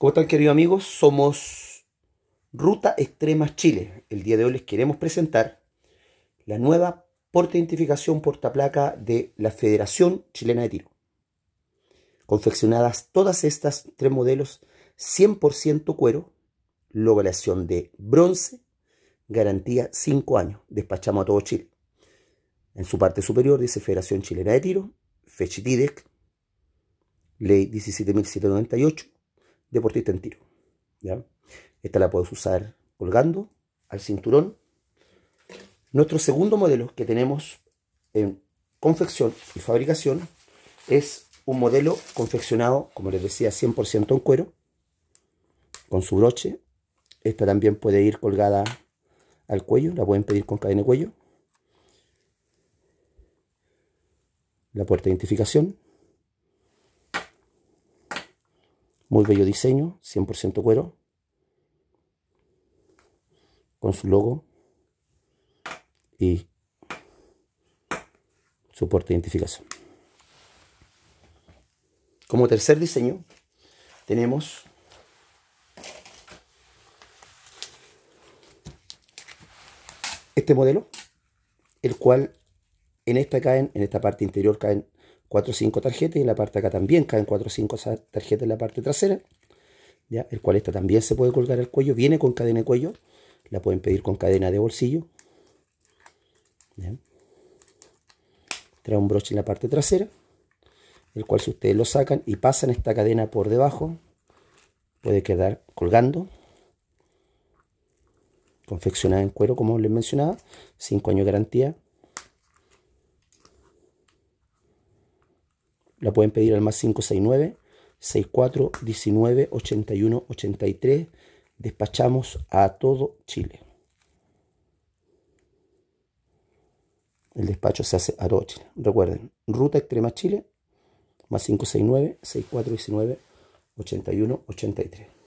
¿Cómo están, queridos amigos? Somos Ruta Extremas Chile. El día de hoy les queremos presentar la nueva porta identificación portaplaca de la Federación Chilena de Tiro. Confeccionadas todas estas tres modelos 100% cuero, localización de bronce, garantía 5 años. Despachamos a todo Chile. En su parte superior dice Federación Chilena de Tiro, Fechitidec, Ley 17.798, deportista en tiro. ¿ya? Esta la puedes usar colgando al cinturón. Nuestro segundo modelo que tenemos en confección y fabricación es un modelo confeccionado, como les decía, 100% en cuero, con su broche. Esta también puede ir colgada al cuello, la pueden pedir con cadena de cuello. La puerta de identificación, Muy bello diseño, 100% cuero. Con su logo. Y su de identificación. Como tercer diseño tenemos este modelo, el cual en esta caen, en esta parte interior caen 4 o 5 tarjetas y en la parte de acá también caen 4 o 5 tarjetas en la parte trasera, ¿ya? el cual esta también se puede colgar al cuello, viene con cadena de cuello, la pueden pedir con cadena de bolsillo, trae un broche en la parte trasera, el cual si ustedes lo sacan y pasan esta cadena por debajo, puede quedar colgando, confeccionada en cuero como les mencionaba, 5 años de garantía, La pueden pedir al más 569 6419 19 81 83. Despachamos a todo Chile. El despacho se hace a todo Chile. Recuerden, ruta extrema Chile, más 569 6419 19 81 83.